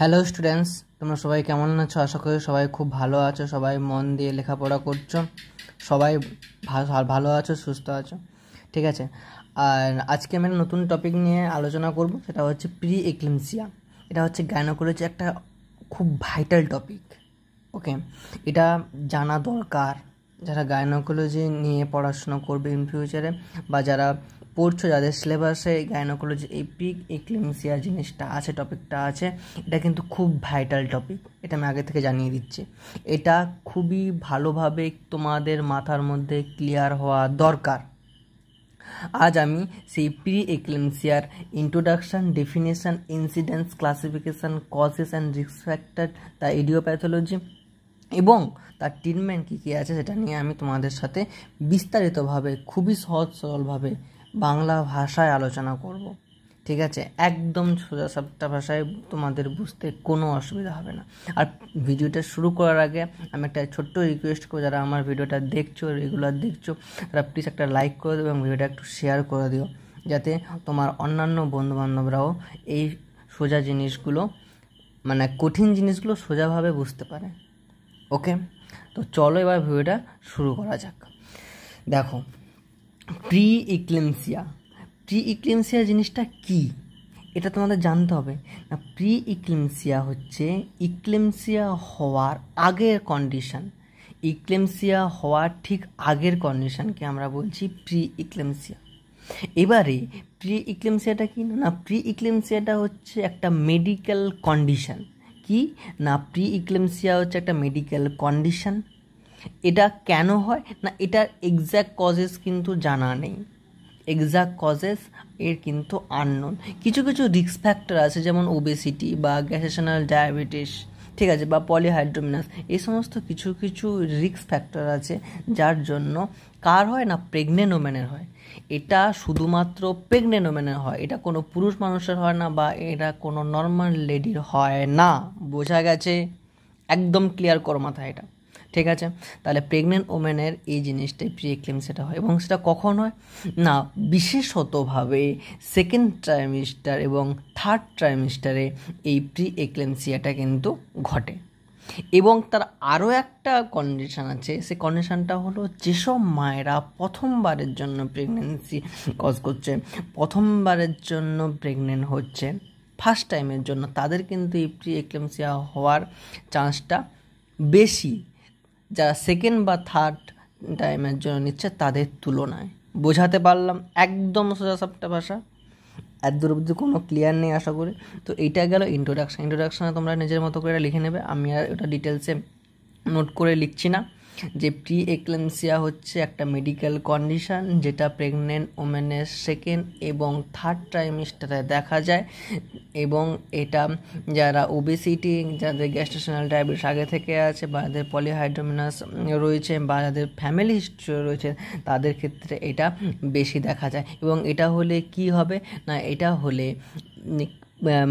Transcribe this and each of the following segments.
hello students তোমরা সবাই কেমন আছো আশা করি সবাই খুব ভালো আছো সবাই মন দিয়ে লেখাপড়া করছো সবাই ভালো আছো সুস্থ আছো ঠিক আছে আর আজকে আমি নতুন টপিক নিয়ে আলোচনা করব সেটা হচ্ছে প্রি এক্লিমসিয়া এটা হচ্ছে গাইনোকোলজি একটা খুব ভাইটাল টপিক ওকে এটা জানা দরকার যারা গাইনোকোলজি নিয়ে পড়াশুনো করবে ইন ফিউচারে বা যারা পড়ছো যাদের সিলেবাসে গাইনোকোলজি এপিক ইক্লিমসিয়া জিনিসটা আছে টপিকটা আছে এটা কিন্তু খুব ভাইটাল টপিক এটা আমি আগে থেকে জানিয়ে দিচ্ছি এটা খুবই ভালোভাবে তোমাদের মাথার মধ্যে ক্লিয়ার হওয়া দরকার আজ আমি সেই প্রি এক্লিমসিয়ার introduction definition incidence classification causes and risk factor তা এডিওপ্যাথোলজি এবং তার ট্রিটমেন্ট কী কী আছে সেটা নিয়ে আমি তোমাদের সাথে বিস্তারিতভাবে খুবই সহজ সরলভাবে বাংলা ভাষায় আলোচনা করব ঠিক আছে একদম সোজা সাপটা ভাষায় তোমাদের বুঝতে কোনো অসুবিধা হবে না আর ভিডিওটা শুরু করার আগে আমি একটা ছোট্ট রিকোয়েস্ট করবো যারা আমার ভিডিওটা দেখছো রেগুলার দেখছো তারা প্লিজ একটা লাইক করে দেবে এবং ভিডিওটা একটু শেয়ার করে দিও যাতে তোমার অন্যান্য বন্ধুবান্ধবরাও এই সোজা জিনিসগুলো মানে কঠিন জিনিসগুলো সোজাভাবে বুঝতে পারে ওকে তো চলো এবার ভিডিওটা শুরু করা যাক দেখো প্রি ইক্লেমসিয়া প্রি ইক্লেমসিয়া জিনিসটা কি এটা তোমাদের জানতে হবে না প্রি ইক্লেমসিয়া হচ্ছে ইক্লেমসিয়া হওয়ার আগের কন্ডিশন ইক্লেমসিয়া হওয়ার ঠিক আগের কন্ডিশনকে আমরা বলছি প্রি ইক্লেমসিয়া এবারে প্রি ইক্লেমসিয়াটা কি না প্রি ইক্লেমসিয়াটা হচ্ছে একটা মেডিকেল কন্ডিশন কি না প্রি ইক্লেমসিয়া হচ্ছে একটা মেডিকেল কন্ডিশন এটা কেন হয় না এটার এক্স্যাক্ট কজেস কিন্তু জানা নেই এক্স্যাক্ট কজেস এর কিন্তু আননোন কিছু কিছু রিস্ক ফ্যাক্টর আছে যেমন ওবেসিটি বা গ্যাসেশনাল ডায়াবেটিস ঠিক আছে বা পলিহাইড্রোমিনাস এই সমস্ত কিছু কিছু রিস্ক ফ্যাক্টর আছে যার জন্য কার হয় না প্রেগনেন্ট ওমেনের হয় এটা শুধুমাত্র প্রেগনেন্ট ওমেনের হয় এটা কোনো পুরুষ মানুষের হয় না বা এটা কোনো নর্মাল লেডির হয় না বোঝা গেছে একদম ক্লিয়ার কর মাথায় এটা ঠিক আছে তাহলে প্রেগনেন্ট ওমেনের এই জিনিসটাই প্রি এক্লেম সেটা হয় এবং সেটা কখন হয় না বিশেষতভাবে সেকেন্ড ট্রাইমিস্টার এবং থার্ড ট্রাইমিস্টারে এই প্রি এক্লেমসিয়াটা কিন্তু ঘটে এবং তার আরও একটা কন্ডিশান আছে সে কন্ডিশানটা হলো যেসব মায়েরা প্রথমবারের জন্য প্রেগনেন্সি কজ করছে প্রথমবারের জন্য প্রেগনেন্ট হচ্ছে ফার্স্ট টাইমের জন্য তাদের কিন্তু এই প্রি এক্লেমসিয়া হওয়ার চান্সটা বেশি যারা সেকেন্ড বা থার্ড টাইমের জন্য নিচ্ছে তাদের তুলনায় বোঝাতে পারলাম একদম সোজা সাপটা ভাষা এত দূর অব্দি কোনো ক্লিয়ার নেই আশা করি তো এইটা গেল ইন্ট্রোডাকশান ইন্ট্রোডাকশানে তোমরা নিজের মতো করে এটা লিখে নেবে আমি আর ওটা ডিটেলসে নোট করে লিখছি না যে প্রি এক্লেমসিয়া হচ্ছে একটা মেডিকেল কন্ডিশন যেটা প্রেগনেন্ট ওমেনের সেকেন্ড এবং থার্ড ট্রাইমিস্টারে দেখা যায় এবং এটা যারা ওবেসিটি যাদের গ্যাস্ট্রেশনাল ডায়াবেটিস আগে থেকে আছে বা যাদের পলিহাইড্রোমিনাস রয়েছে বা যাদের ফ্যামিলি হিস্ট্রি রয়েছে তাদের ক্ষেত্রে এটা বেশি দেখা যায় এবং এটা হলে কি হবে না এটা হলে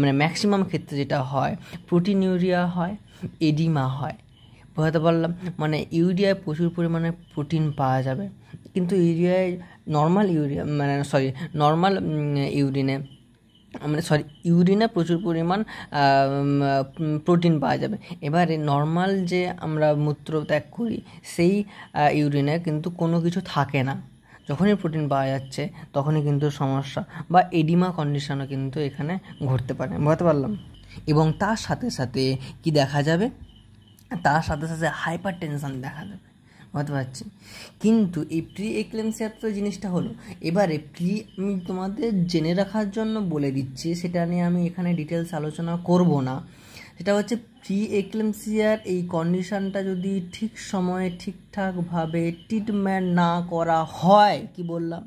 মানে ম্যাক্সিমাম ক্ষেত্রে যেটা হয় প্রোটিনিউরিয়া হয় এডিমা হয় বোঝাতে পারলাম মানে ইউরিয়ায় প্রচুর পরিমাণে প্রোটিন পাওয়া যাবে কিন্তু ইউরিয়ায় নর্মাল ইউরিয়া মানে সরি নর্মাল ইউরিনে মানে সরি ইউরিনে প্রচুর পরিমাণ প্রোটিন পাওয়া যাবে এবারে নর্মাল যে আমরা মূত্র ত্যাগ করি সেই ইউরিনে কিন্তু কোনো কিছু থাকে না যখনই প্রোটিন পাওয়া যাচ্ছে তখনই কিন্তু সমস্যা বা এডিমা কন্ডিশনও কিন্তু এখানে ঘটতে পারে বুঝতে পারলাম এবং তার সাথে সাথে কি দেখা যাবে তার সাথে সাথে হাইপার টেনশন দেখা দেবে বুঝতে পারছি কিন্তু এই প্রি এক্লেমসিয়ার তো জিনিসটা হলো এবারে প্রি আমি তোমাদের জেনে রাখার জন্য বলে দিচ্ছি সেটা নিয়ে আমি এখানে ডিটেলস আলোচনা করব না সেটা হচ্ছে প্রি এক্লেমসিয়ার এই কন্ডিশনটা যদি ঠিক সময়ে ঠিকঠাকভাবে ট্রিটমেন্ট না করা হয় কি বললাম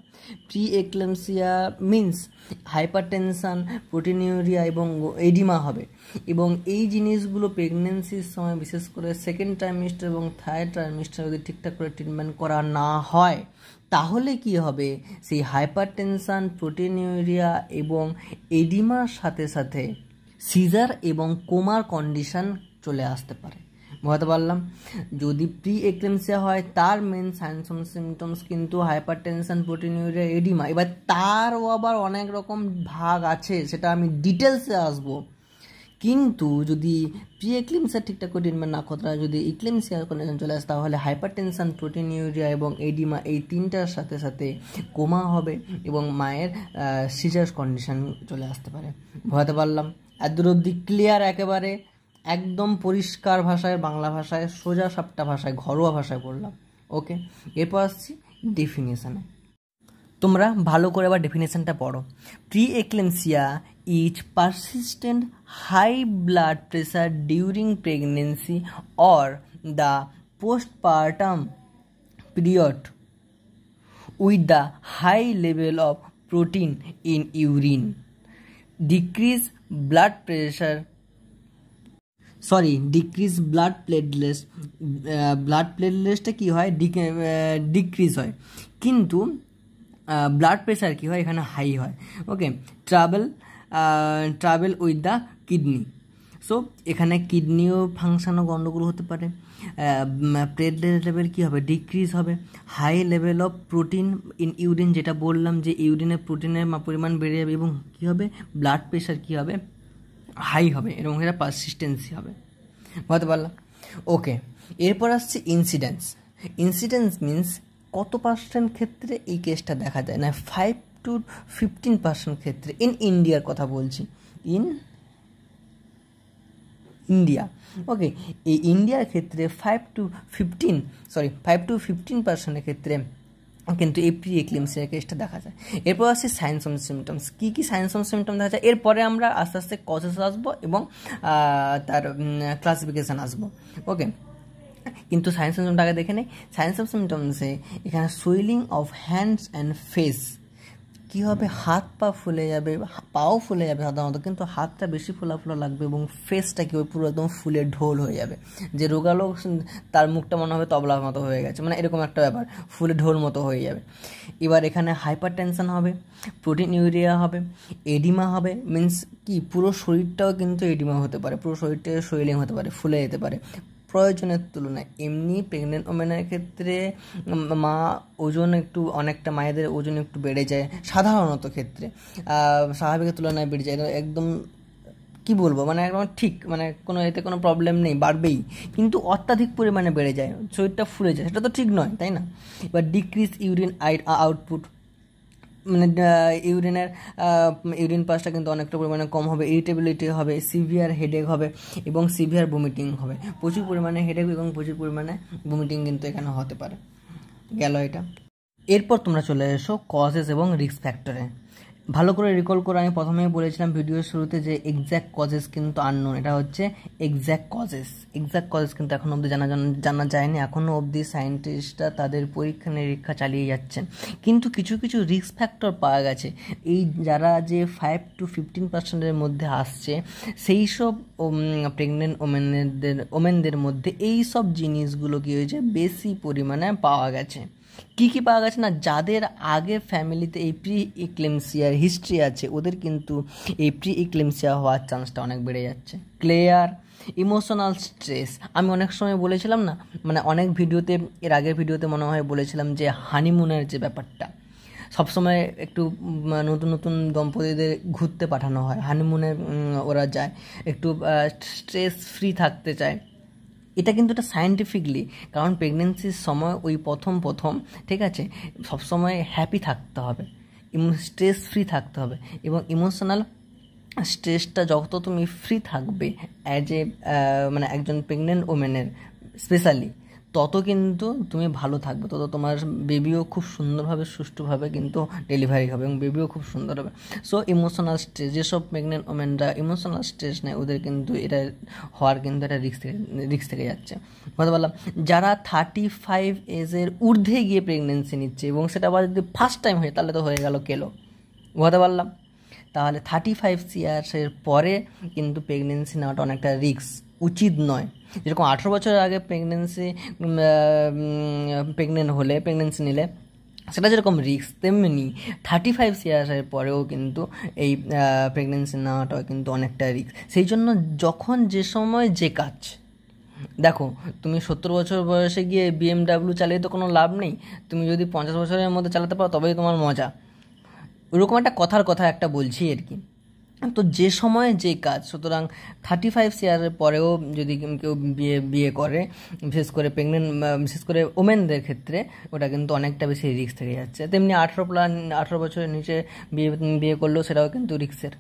preeclampsia means hypertension proteinuria এবং এডিমা হবে এবং এই জিনিসগুলো প্রেগনেন্সির সময় বিশেষ করে সেকেন্ড ট্রাইমিস্টার এবং থার্ড ট্রাইমিস্টার যদি ঠিকঠাক করে ট্রিটমেন্ট করা না হয় তাহলে কি হবে সেই হাইপার টেনশান প্রোটিনিউরিয়া এবং এডিমার সাথে সাথে সিজার এবং কোমার কন্ডিশন চলে আসতে পারে বোঝাতে পারলাম যদি প্রি এক্লেমসিয়া হয় তার মেন সাইন সিমটমস কিন্তু হাইপার টেনশন প্রোটিনিউরিয়া এডিমা এবার তারও আবার অনেক রকম ভাগ আছে সেটা আমি ডিটেলসে আসবো কিন্তু যদি প্রি এক্লিমসিয়া ঠিকঠাক করে ট্রিটমেন্ট না করা যদি ইক্লিমসিয়ার কন্ডিশন চলে আসে তাহলে হাইপার টেনশন প্রোটিন ইউরিয়া এবং এডিমা এই তিনটার সাথে সাথে কোমা হবে এবং মায়ের সিজার কন্ডিশন চলে আসতে পারে ভয়াতে পারলাম এদের অবধি ক্লিয়ার একেবারে একদম পরিষ্কার ভাষায় বাংলা ভাষায় সোজা সাপটা ভাষায় ঘরোয়া ভাষায় বললাম ওকে এরপর আসছি ডেফিনেশানে তোমরা ভালো করে আবার ডেফিনেশানটা পড়ো preeclampsia is persistent high blood pressure during pregnancy or the postpartum period with the high level of protein in urine decrease blood pressure sorry decrease blood platelets blood প্লেটলেসটা কী হয় ডিক্রিজ uh, হয় কিন্তু blood pressure কী হয় এখানে high হয় okay travel travel with the kidney so এখানে কিডনিও ফাংশানও গণ্ডগোল হতে পারে প্লেট লেভেল কী হবে ডিক্রিজ হবে high level of protein in urine যেটা বললাম যে ইউরিনে প্রোটিনের পরিমাণ বেড়ে যাবে এবং কী হবে ব্লাড প্রেশার কী হবে হাই হবে এবং সেটা পারসিস্টেন্সি হবে বুঝতে পারলাম ওকে এরপর আসছে ইনসিডেন্স ইনসিডেন্স মিন্স কত পার্সেন্ট ক্ষেত্রে এই কেসটা দেখা যায় না ফাইভ টু ফিফটিন পার্সেন্ট ক্ষেত্রে ইন ইন্ডিয়ার কথা বলছি ইন ইন্ডিয়া ওকে এই ইন্ডিয়ার ক্ষেত্রে five to fifteen sorry five to fifteen পার্সেন্টের ক্ষেত্রে কিন্তু এই প্রি এক্লিমসের কেসটা দেখা যায় এরপর আসছে সাইন্স অফ সিমটমস কী কী সাইন্স অফ সিমটম দেখা যায় এরপরে আমরা আস্তে আস্তে কজেস আসবো এবং তার ক্লাসিফিকেশান আসবো ওকে কিন্তু সায়েন্স অফ সিমটমটা আগে দেখে নেই সায়েন্স অফ সিমটমসে এখানে swelling of hands and face কী হবে হাত পা ফুলে যাবে পাও ফুলে যাবে সাধারণত কিন্তু হাতটা বেশি ফোলা ফোলা লাগবে এবং ফেসটা কি পুরো একদম ফুলে ঢোল হয়ে যাবে যে রোগালো তার মুখটা মনে হবে তবলার মতো হয়ে গেছে মানে এরকম একটা ব্যাপার ফুলে ঢোল মতো হয়ে যাবে এবার এখানে হাইপার টেনশন হবে প্রোটিন ইউরিয়া হবে এডিমা হবে মিন্স কি পুরো শরীরটাও কিন্তু এডিমা হতে পারে পুরো শরীরটা সোয়েলিং হতে পারে ফুলে যেতে পারে প্রয়োজনের তুলনায় এমনি প্রেগনেন্ট ওমেনের ক্ষেত্রে মা ওজন একটু অনেকটা মায়েদের ওজন একটু বেড়ে যায় সাধারণত ক্ষেত্রে স্বাভাবিকের তুলনায় বেড়ে যায় একদম কি বলবো মানে একদম ঠিক মানে কোনো এতে কোনো প্রবলেম নেই বাড়বেই কিন্তু অত্যাধিক পরিমাণে বেড়ে যায় শরীরটা ফুলে যায় সেটা তো ঠিক নয় তাই না এবার ডিক্রিজ ইউরিন আউটপুট মানে ইউরিনের ইউরিন পাসটা কিন্তু অনেকটা পরিমাণে কম হবে ইরিটেবিলিটি হবে সিভিয়ার হেডেক হবে এবং সিভিয়ার ভমিটিং হবে প্রচুর পরিমাণে হেডেক এবং প্রচুর পরিমাণে ভমিটিং কিন্তু এখানে হতে পারে গেল এটা এরপর তোমরা চলে এসো কজেস এবং রিস্ক ফ্যাক্টরে ভালো করে রিকল করে আমি প্রথমেই বলেছিলাম ভিডিওর শুরুতে যে এক্স্যাক্ট কজেস কিন্তু আননোন এটা হচ্ছে এক্স্যাক্ট কজেস এক্স্যাক্ট কজেস কিন্তু এখনও অবধি জানা জানা যায়নি এখনও অবধি সায়েন্টিস্টরা তাদের পরীক্ষা নিরীক্ষা চালিয়ে যাচ্ছেন কিন্তু কিছু কিছু রিস্ক ফ্যাক্টর পাওয়া গেছে এই যারা যে ফাইভ টু ফিফটিন পার্সেন্টের মধ্যে আসছে সেই সব প্রেগনেন্ট ওমেনদের ওমেনদের মধ্যে এই সব জিনিসগুলো কী হয়েছে বেশি পরিমাণে পাওয়া গেছে কি কি পাওয়া গেছে না যাদের আগে ফ্যামিলিতে এই প্রি ইক্লেমসিয়ার হিস্ট্রি আছে ওদের কিন্তু এই প্রি ইক্লেমসিয়া হওয়ার চান্সটা অনেক বেড়ে যাচ্ছে ক্লেয়ার ইমোশনাল স্ট্রেস আমি অনেক সময় বলেছিলাম না মানে অনেক ভিডিওতে এর আগের ভিডিওতে মনে হয় বলেছিলাম যে হানিমুনের যে ব্যাপারটা সবসময় একটু নতুন নতুন দম্পতিদের ঘুরতে পাঠানো হয় হানিমুনে ওরা যায় একটু স্ট্রেস ফ্রি থাকতে চায় এটা কিন্তু এটা সায়েন্টিফিকলি কারণ প্রেগনেন্সির সময় ওই প্রথম প্রথম ঠিক আছে সবসময় হ্যাপি থাকতে হবে স্ট্রেস ফ্রি থাকতে হবে এবং ইমোশনাল স্ট্রেসটা যত তুমি ফ্রি থাকবে অ্যাজ এ মানে একজন প্রেগনেন্ট ওমেনের স্পেশালি তত কিন্তু তুমি ভালো থাকবে তত তোমার বেবিও খুব সুন্দরভাবে সুষ্ঠুভাবে কিন্তু ডেলিভারি হবে এবং বেবিও খুব সুন্দর হবে সো ইমোশনাল স্টেজ যেসব প্রেগনেন্ট ওমেনরা ইমোশনাল স্টেজ নেয় ওদের কিন্তু এটা হওয়ার কিন্তু একটা রিক্স থেকে রিক্স থেকে যাচ্ছে কথা বললাম যারা থার্টি ফাইভ এজের ঊর্ধ্বে গিয়ে প্রেগনেন্সি নিচ্ছে এবং সেটা আবার যদি ফার্স্ট টাইম হয় তাহলে তো হয়ে গেল কেলো কথা বললাম তাহলে থার্টি ফাইভ সিয়ার্সের পরে কিন্তু প্রেগনেন্সি নেওয়াটা অনেকটা রিক্স উচিত নয় যেরকম আঠেরো বছর আগে প্রেগনেন্সি প্রেগনেন্ট হলে প্রেগনেন্সি নিলে সেটা যেরকম রিস্ক তেমনি থার্টি ফাইভ ইয়ার্সের পরেও কিন্তু এই প্রেগনেন্সি নেওয়াটাও কিন্তু অনেকটা রিস্ক সেই জন্য যখন যে সময় যে কাজ দেখো তুমি সত্তর বছর বয়সে গিয়ে বিএমডাব্লিউ চালিয়ে তো কোনো লাভ নেই তুমি যদি পঞ্চাশ বছরের মধ্যে চালাতে পারো তবেই তোমার মজা ওরকম একটা কথার কথা একটা বলছি আর কি তো যে সময়ে যে কাজ সুতরাং থার্টি ফাইভ সিয়ারের পরেও যদি কেউ বিয়ে বিয়ে করে বিশেষ করে প্রেগনেন্ট বিশেষ করে ওমেনদের ক্ষেত্রে ওটা কিন্তু অনেকটা বেশি রিক্স থেকে যাচ্ছে তেমনি আঠেরো প্লান আঠেরো বছরের নিচে বিয়ে বিয়ে করলেও সেটাও কিন্তু রিক্সের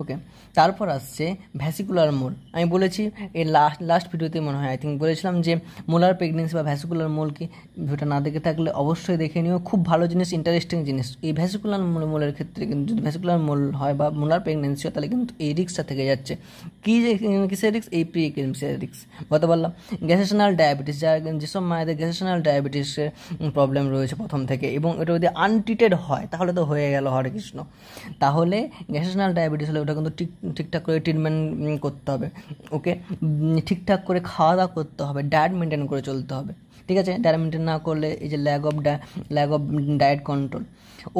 ওকে তারপর আসছে ভ্যাসিকুলার মোল আমি বলেছি এর লাস্ট লাস্ট ভিডিওতে মনে হয় আই থিঙ্ক বলেছিলাম যে মোলার প্রেগনেন্সি বা ভ্যাসিকুলার মোল কি ভিডিওটা না দেখে থাকলে অবশ্যই দেখে নিও খুব ভালো জিনিস ইন্টারেস্টিং জিনিস এই ভ্যাসিকুলার মোলের ক্ষেত্রে কিন্তু যদি ভ্যাসিকুলার মোল হয় বা মোলার প্রেগনেন্সি রেশিও তাহলে কিন্তু এই রিক্সটা থেকে যাচ্ছে কী যে কিসের রিক্স এই প্রি এক্লেমসিয়ার রিক্স বলতে পারলাম গ্যাসেশনাল ডায়াবেটিস যা যেসব মায়েদের গ্যাসেশনাল ডায়াবেটিসের প্রবলেম রয়েছে প্রথম থেকে এবং এটা যদি আনট্রিটেড হয় তাহলে তো হয়ে গেল হরে কৃষ্ণ তাহলে গ্যাসেশনাল ডায়াবেটিস হলে ওটা কিন্তু ঠিক ঠিকঠাক করে ট্রিটমেন্ট করতে হবে ওকে ঠিকঠাক করে খাওয়া দাওয়া করতে হবে ডায়েট মেনটেন করে চলতে হবে ঠিক আছে ডায়েট মেনটেন না করলে এই যে ল্যাগ অফ ডা lack of diet control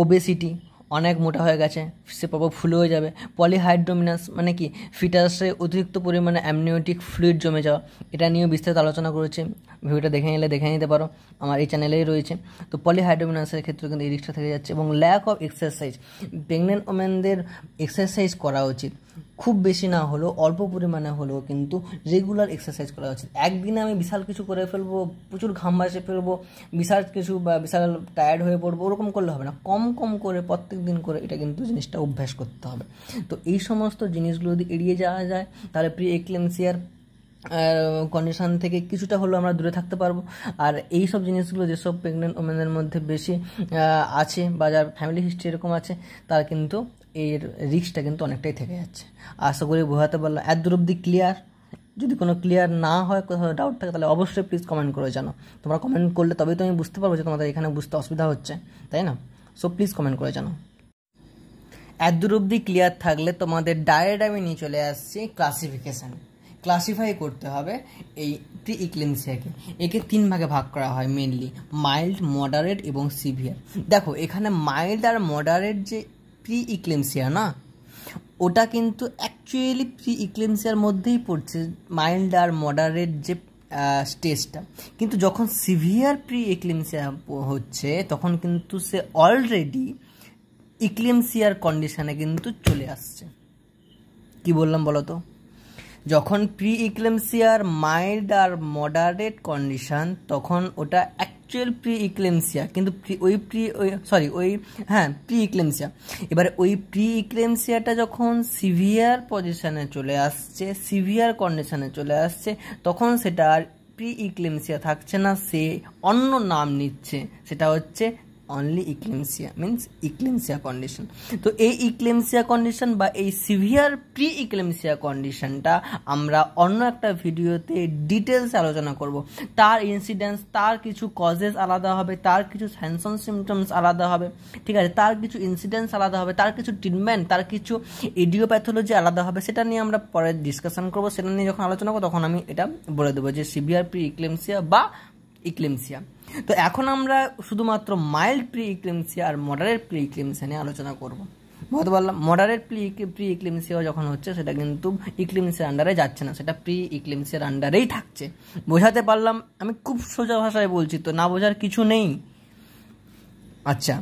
obesity অনেক মোটা হয়ে গেছে সে প্রভাব ফুলে হয়ে যাবে পলিহাইড্রোমিনাস মানে কি ফিটাসে অতিরিক্ত পরিমাণে অ্যামনিওটিক ফ্লুইড জমে যাওয়া এটা নিয়েও বিস্তারিত আলোচনা করেছি ভিডিওটা দেখে নিলে দেখে নিতে পারো আমার এই চ্যানেলেই রয়েছে তো পলিহাইড্রোমিনাসের ক্ষেত্রে কিন্তু এই রিস্কটা থেকে যাচ্ছে এবং ল্যাক অফ এক্সারসাইজ প্রেগনেন্ট ওমেনদের এক্সারসাইজ করা উচিত খুব বেশি না হলেও অল্প পরিমাণে হলেও কিন্তু রেগুলার এক্সারসাইজ করা উচিত একদিনে আমি বিশাল কিছু করে ফেলবো প্রচুর ঘাম বাসে ফেলবো বিশাল কিছু বা বিশাল টায়ার্ড হয়ে পড়বো ওরকম করলে হবে না কম কম করে প্রত্যেক দিন করে এটা কিন্তু জিনিসটা অভ্যাস করতে হবে তো এই সমস্ত জিনিসগুলো যদি এড়িয়ে যাওয়া যায় তাহলে প্রি এক্লেমসিয়ার কন্ডিশন থেকে কিছুটা হলেও আমরা দূরে থাকতে পারবো আর এই সব জিনিসগুলো যেসব প্রেগনেন্ট ওমেনদের মধ্যে বেশি আছে বা যার ফ্যামিলি হিস্ট্রি এরকম আছে তার কিন্তু এর রিস্কটা কিন্তু অনেকটাই থেকে যাচ্ছে আশা করি বোঝাতে পারলাম এত দূর অব্দি ক্লিয়ার যদি কোনো ক্লিয়ার না হয় কোথাও ডাউট থাকে তাহলে অবশ্যই প্লিজ কমেন্ট করে জানো তোমরা কমেন্ট করলে তবেই তো আমি বুঝতে পারবো যে তোমাদের এখানে বুঝতে অসুবিধা হচ্ছে তাই না সো প্লিজ কমেন্ট করে জানো এত দূর অব্দি ক্লিয়ার থাকলে তোমাদের ডায়েট আমি নিয়ে চলে আসছি ক্লাসিফিকেশান ক্লাসিফাই করতে হবে এই প্রি ইক্লেমসিয়াকে একে তিন ভাগে ভাগ করা হয় মেনলি মাইল্ড মডারেট এবং সিভিয়ার দেখো এখানে মাইল্ড আর মডারেট যে প্রি ইক্লেমসিয়া না ওটা কিন্তু অ্যাকচুয়ালি প্রি ইক্লেমসিয়ার মধ্যেই পড়ছে মাইল্ড আর মডারেট যে স্টেজটা কিন্তু যখন সিভিয়ার প্রি ইক্লেমসিয়া হচ্ছে তখন কিন্তু সে অলরেডি ইক্লেমসিয়ার কন্ডিশানে কিন্তু চলে আসছে কি বললাম বলো তো যখন প্রি ইক্লেমসিয়ার মাইল্ড আর মডারেট কন্ডিশান তখন ওটা অ্যাকচুয়াল প্রি ইক্লেমসিয়া কিন্তু ওই প্রি ওই সরি ওই হ্যাঁ প্রি ইক্লেমসিয়া এবারে ওই প্রি ইক্লেমসিয়াটা যখন সিভিয়ার পজিশানে চলে আসছে সিভিয়ার কন্ডিশানে চলে আসছে তখন সেটা আর প্রি ইক্লেমসিয়া থাকছে না সে অন্য নাম নিচ্ছে সেটা হচ্ছে only eclampsia means eclampsia condition তো এই ইক্লেমসিয়া কন্ডিশন বা এই সিভিয়ার প্রি ইক্লেমসিয়া কন্ডিশনটা আমরা অন্য একটা ভিডিওতে ডিটেলস আলোচনা করব তার ইনসিডেন্স তার কিছু কজেস আলাদা হবে তার কিছু স্যানসন সিমটমস আলাদা হবে ঠিক আছে তার কিছু ইনসিডেন্স আলাদা হবে তার কিছু ট্রিটমেন্ট তার কিছু এডিওপ্যাথোলজি আলাদা হবে সেটা নিয়ে আমরা পরে ডিসকাশন করবো সেটা নিয়ে যখন আলোচনা করবো তখন আমি এটা বলে দেবো যে সিভিয়ার প্রি ইক্লেমসিয়া বা ইক্লেমসিয়া তো এখন আমরা শুধুমাত্র মাইল্ড প্রি ইক্লেমসিয়া আর মডারেট প্রি ইক্লেমসিয়া নিয়ে আলোচনা করব বলতে পারলাম মডারেট প্রি প্রি ইক্লেমসিয়া যখন হচ্ছে সেটা কিন্তু ইক্লেমসিয়ার আন্ডারে যাচ্ছে না সেটা প্রি ইক্লেমসিয়ার আন্ডারেই থাকছে বোঝাতে পারলাম আমি খুব সোজা ভাষায় বলছি তো না বোঝার কিছু নেই আচ্ছা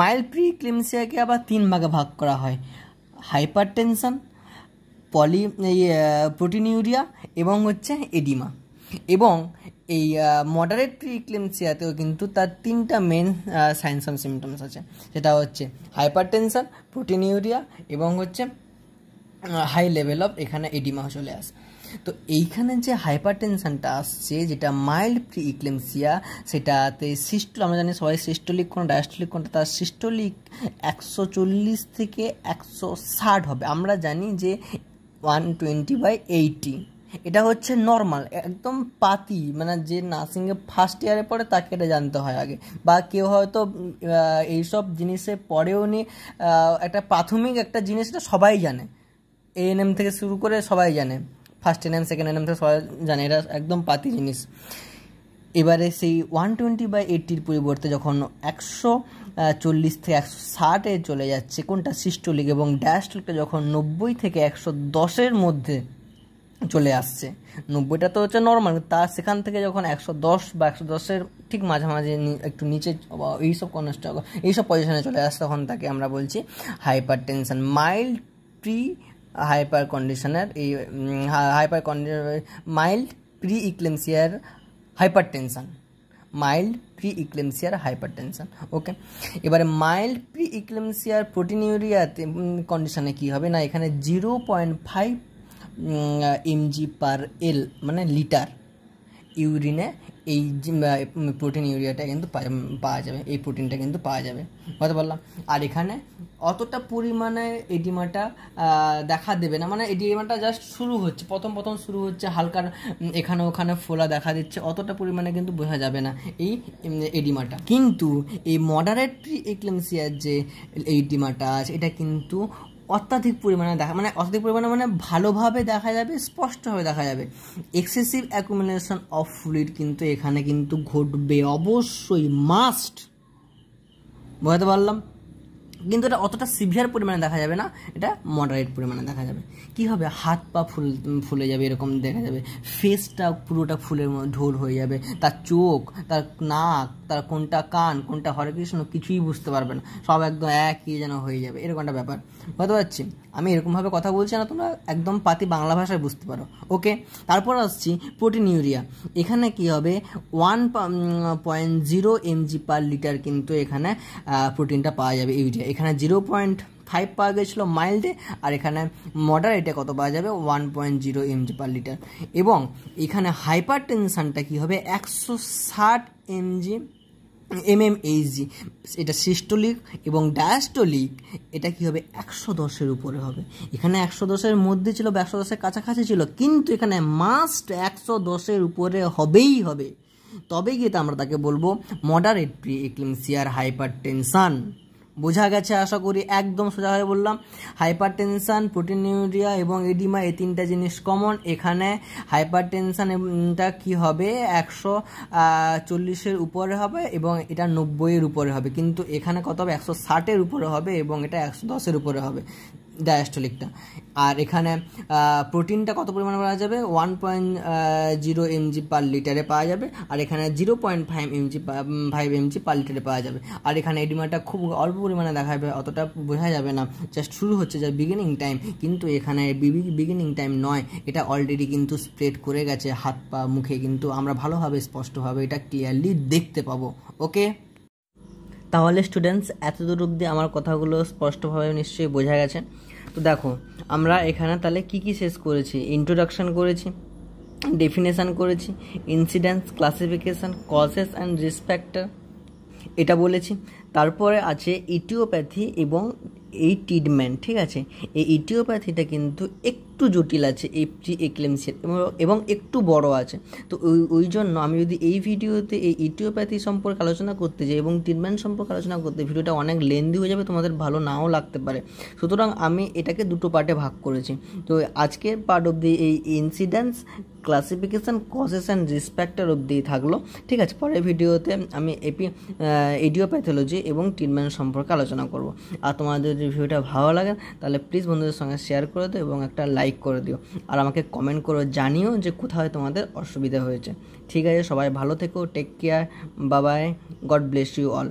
মাইল্ড প্রি ইক্লেমসিয়াকে আবার তিন ভাগে ভাগ করা হয় হাইপার টেনশন পলি ইউরিয়া এবং হচ্ছে এডিমা এবং এই মডারেট প্রিক্লেমসিয়াতেও কিন্তু তার তিনটা মেন সাইন্স অ্যান্ড সিমটমস আছে সেটা হচ্ছে হাইপার টেনশন প্রোটিন ইউরিয়া এবং হচ্ছে হাই লেভেল অফ এখানে এডিমা চলে আসে তো এইখানে যে হাইপার টেনশানটা আসছে যেটা মাইল্ড প্রি ইক্লেমসিয়া সেটাতে সিস্ট আমরা জানি সবাই সিস্টলিক কোন ডায়াস্টলিক কোনটা তার সিস্টলিক একশো চল্লিশ থেকে একশো ষাট হবে আমরা জানি যে ওয়ান টোয়েন্টি বাই এইটি এটা হচ্ছে নর্মাল একদম পাতি মানে যে নার্সিংয়ে ফার্স্ট ইয়ারে পড়ে তাকে এটা জানতে হয় আগে বা কেউ হয়তো এইসব জিনিসে পড়েও নি একটা প্রাথমিক একটা জিনিস এটা সবাই জানে এ এন এম থেকে শুরু করে সবাই জানে first N M second N M থেকে সবাই জানে এটা একদম পাতি জিনিস এবারে সেই ওয়ান টোয়েন্টি বাই এইটির পরিবর্তে যখন একশো চল্লিশ থেকে একশো ষাটে চলে যাচ্ছে কোনটা সিস্টোলিক এবং ডায়াস্টোলিকটা যখন নব্বই থেকে একশো দশের মধ্যে চলে আসছে নব্বইটা তো হচ্ছে নর্মাল তা সেখান থেকে যখন একশো দশ বা একশো দশের ঠিক মাঝামাঝি একটু নিচে এইসব কনস্ট্রাক এইসব পজিশনে চলে আসছে তখন তাকে আমরা বলছি hypertension mild pre hyper কন্ডিশনের এই হাইপার কন্ডিশন মাইল্ড প্রি ইকলেমসিয়ার হাইপার টেনশন মাইল্ড প্রি ইক্লেমসিয়ার হাইপার টেনশন ওকে এবারে মাইল্ড প্রি ইক্লেমসিয়ার প্রোটিনিউরিয়াতে কন্ডিশনে কী হবে না এখানে zero point five mg per L মানে লিটার ইউরিনে এই প্রোটিন ইউরিয়াটা কিন্তু পাওয়া যাবে এই প্রোটিনটা কিন্তু পাওয়া যাবে কথা বললাম আর এখানে অতটা পরিমাণে এডিমাটা দেখা দেবে না মানে এডিমাটা জাস্ট শুরু হচ্ছে প্রথম প্রথম শুরু হচ্ছে হালকার এখানে ওখানে ফোলা দেখা দিচ্ছে অতটা পরিমাণে কিন্তু বোঝা যাবে না এই এডিমাটা কিন্তু এই মডারেটরি এক্লেমসিয়ার যে এডিমাটা আছে এটা কিন্তু অত্যাধিক পরিমাণে দেখা মানে অত্যাধিক পরিমাণে মানে ভালোভাবে দেখা যাবে স্পষ্টভাবে দেখা যাবে এক্সেসিভ অ্যাকুমিনেশন অফ ফ্লুইড কিন্তু এখানে কিন্তু ঘটবে অবশ্যই মাস্ট বোঝাতে পারলাম কিন্তু এটা অতটা সিভিয়ার পরিমাণে দেখা যাবে না এটা মডারেট পরিমাণে দেখা যাবে কি হবে হাত পা ফুল ফুলে যাবে এরকম দেখা যাবে ফেসটা পুরোটা ফুলের ঢোল হয়ে যাবে তার চোখ তার নাক তার কোনটা কান কোনটা হরে কৃষ্ণ কিছুই বুঝতে পারবে না সব একদম একই যেন হয়ে যাবে এরকম একটা ব্যাপার বুঝতে পারছি আমি এরকমভাবে কথা বলছি না তোমরা একদম পাতি বাংলা ভাষায় বুঝতে পারো ওকে তারপর আসছি প্রোটিন ইউরিয়া এখানে কি হবে one point zero mg per litre কিন্তু এখানে প্রোটিনটা পাওয়া যাবে ইউরিয়া এখানে জিরো পয়েন্ট ফাইভ পাওয়া গেছিলো মাইল্ডে আর এখানে মডারেটে কত পাওয়া যাবে one point zero mg per litre এবং এখানে হাইপার টেনশানটা কী হবে একশো ষাট এমজি এম এম এমএমএইচজি এটা সিস্টোলিক এবং ডায়াস্টোলিক এটা কি হবে একশো দশের উপরে হবে এখানে একশো দশের মধ্যে ছিল বা একশো দশের কাছাকাছি ছিল কিন্তু এখানে মাস্ট একশো দশের উপরে হবেই হবে তবে গিয়ে আমরা তাকে বলবো মডারেট প্রি এক্লিমসিয়ার হাইপার টেনশান বোঝা গেছে আশা করি একদম সোজা হয়ে বললাম হাইপার টেনশান প্রোটিনিউরিয়া এবং এডিমা এই তিনটা জিনিস কমন এখানে হাইপার টেনশানটা কী হবে একশো চল্লিশের উপরে হবে এবং এটা নব্বইয়ের উপরে হবে কিন্তু এখানে কত হবে একশো ষাটের উপরে হবে এবং এটা একশো দশের উপরে হবে ডায়াস্টোলিকটা আর এখানে প্রোটিনটা কত পরিমাণে পাওয়া যাবে one point zero mg per লিটারে পাওয়া যাবে আর এখানে zero point five mg five mg per লিটারে পাওয়া যাবে আর এখানে এডিমাটা খুব অল্প পরিমাণে দেখা যাবে অতটা বোঝা যাবে না জাস্ট শুরু হচ্ছে যা বিগিনিং টাইম কিন্তু এখানে বিগিনিং টাইম নয় এটা অলরেডি কিন্তু স্প্রেড করে গেছে হাত পা মুখে কিন্তু আমরা ভালোভাবে স্পষ্টভাবে এটা ক্লিয়ারলি দেখতে পাবো ওকে তাহলে স্টুডেন্টস এতদূর অব্দি আমার কথাগুলো স্পষ্টভাবে নিশ্চয়ই বোঝা গেছে তো দেখো আমরা এখানে তাহলে কি কি শেষ করেছি ইন্ট্রোডাকশান করেছি ডেফিনেশান করেছি incidence classification causes and risk factor এটা বলেছি তারপরে আছে ইটিওপ্যাথি এবং এই ট্রিটমেন্ট ঠিক আছে এই ইটিওপ্যাথিটা কিন্তু এক একটু জটিল আছে এফজি এক্লেমসিয়ার এবং একটু বড় আছে তো ওই ওই জন্য আমি যদি এই ভিডিওতে এই ইটিওপ্যাথি সম্পর্কে আলোচনা করতে যাই এবং ট্রিটমেন্ট সম্পর্কে আলোচনা করতে ভিডিওটা অনেক লেন্দি হয়ে যাবে তোমাদের ভালো নাও লাগতে পারে সুতরাং আমি এটাকে দুটো পার্টে ভাগ করেছি তো আজকের পার্ট অবধি এই incidence classification causes and risk factor অবধি থাকলো ঠিক আছে পরের ভিডিওতে আমি এপি এডিওপ্যাথোলজি এবং ট্রিটমেন্ট সম্পর্কে আলোচনা করব আর তোমাদের যদি ভিডিওটা ভালো লাগে তাহলে প্লিজ বন্ধুদের সঙ্গে শেয়ার করে দেবো এবং একটা লাইক লাইক করে দিও আর আমাকে কমেন্ট করো জানিও যে কোথায় তোমাদের অসুবিধা হয়েছে ঠিক আছে সবাই ভালো থেকো take care bye bye God bless you all